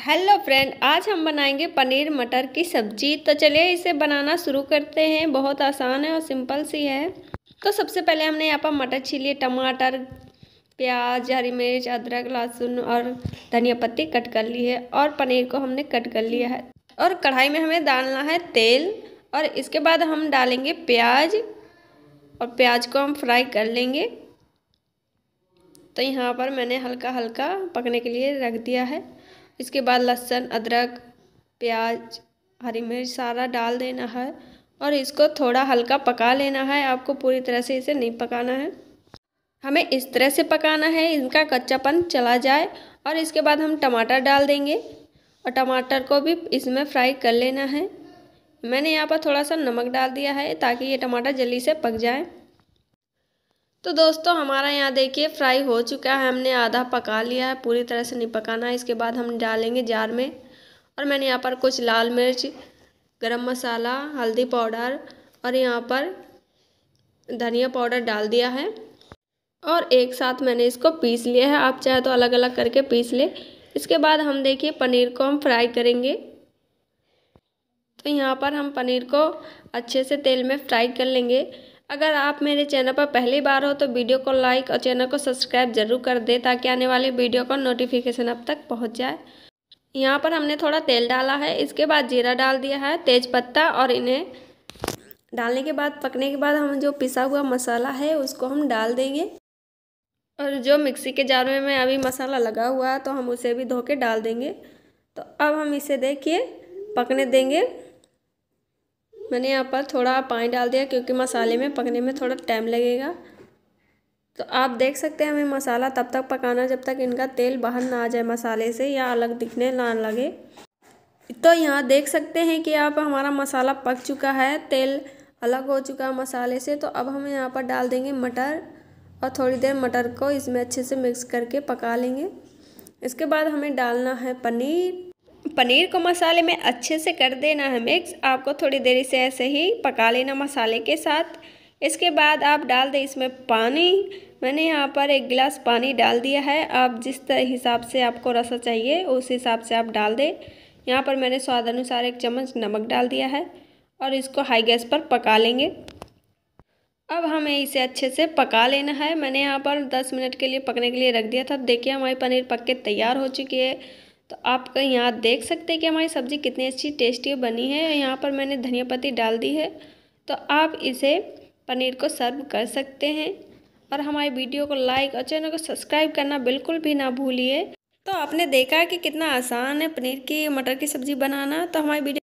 hello friend आज हम बनाएंगे पनीर मटर की सब्जी तो चलिए इसे बनाना शुरू करते हैं बहुत आसान है और सिंपल सी है तो सबसे पहले हमने यहाँ पर मटर छीलिए टमाटर प्याज हरी मिर्च अदरक लहसुन और धनिया पत्ती कट कर ली है और पनीर को हमने कट कर लिया है और कढ़ाई में हमें डालना है तेल और इसके बाद हम डालेंगे प्याज और प्याज को हम फ्राई कर लेंगे तो यहाँ पर मैंने हल्का हल्का पकने के लिए रख दिया है इसके बाद लहसुन अदरक प्याज हरी मिर्च सारा डाल देना है और इसको थोड़ा हल्का पका लेना है आपको पूरी तरह से इसे नहीं पकाना है हमें इस तरह से पकाना है इनका कच्चापन चला जाए और इसके बाद हम टमाटर डाल देंगे और टमाटर को भी इसमें फ्राई कर लेना है मैंने यहाँ पर थोड़ा सा नमक डाल दिया है ताकि ये टमाटर जल्दी से पक जाए तो दोस्तों हमारा यहाँ देखिए फ्राई हो चुका है हमने आधा पका लिया है पूरी तरह से नहीं पकाना है इसके बाद हम डालेंगे जार में और मैंने यहाँ पर कुछ लाल मिर्च गरम मसाला हल्दी पाउडर और यहाँ पर धनिया पाउडर डाल दिया है और एक साथ मैंने इसको पीस लिया है आप चाहे तो अलग अलग करके पीस ले इसके बाद हम देखिए पनीर को हम फ्राई करेंगे तो यहाँ पर हम पनीर को अच्छे से तेल में फ्राई कर लेंगे अगर आप मेरे चैनल पर पहली बार हो तो वीडियो को लाइक और चैनल को सब्सक्राइब जरूर कर दें ताकि आने वाले वीडियो का नोटिफिकेशन अब तक पहुँच जाए यहाँ पर हमने थोड़ा तेल डाला है इसके बाद जीरा डाल दिया है तेज पत्ता और इन्हें डालने के बाद पकने के बाद हम जो पिसा हुआ मसाला है उसको हम डाल देंगे और जो मिक्सी के जार में मैं अभी मसाला लगा हुआ है तो हम उसे भी धो के डाल देंगे तो अब हम इसे देखिए पकने देंगे मैंने यहाँ पर थोड़ा पानी डाल दिया क्योंकि मसाले में पकने में थोड़ा टाइम लगेगा तो आप देख सकते हैं हमें मसाला तब तक पकाना जब तक इनका तेल बाहर ना आ जाए मसाले से या अलग दिखने ना लगे तो यहाँ देख सकते हैं कि आप हमारा मसाला पक चुका है तेल अलग हो चुका है मसाले से तो अब हम यहाँ पर डाल देंगे मटर और थोड़ी देर मटर को इसमें अच्छे से मिक्स करके पका लेंगे इसके बाद हमें डालना है पनीर पनीर को मसाले में अच्छे से कर देना है मिक्स आपको थोड़ी देर से ऐसे ही पका लेना मसाले के साथ इसके बाद आप डाल दें इसमें पानी मैंने यहाँ पर एक गिलास पानी डाल दिया है आप जिस हिसाब से आपको रसा चाहिए उस हिसाब से आप डाल दें यहाँ पर मैंने स्वाद अनुसार एक चम्मच नमक डाल दिया है और इसको हाई गैस पर पका लेंगे अब हमें इसे अच्छे से पका लेना है मैंने यहाँ पर 10 मिनट के लिए पकने के लिए रख दिया था देखिए हमारी पनीर पक के तैयार हो चुकी है तो आप यहाँ देख सकते हैं कि हमारी सब्ज़ी कितनी अच्छी टेस्टी बनी है यहाँ पर मैंने धनिया पत्ती डाल दी है तो आप इसे पनीर को सर्व कर सकते हैं और हमारे वीडियो को लाइक और चैनल को सब्सक्राइब करना बिल्कुल भी ना भूलिए तो आपने देखा कि कितना आसान है पनीर की मटर की सब्ज़ी बनाना तो हमारी वीडियो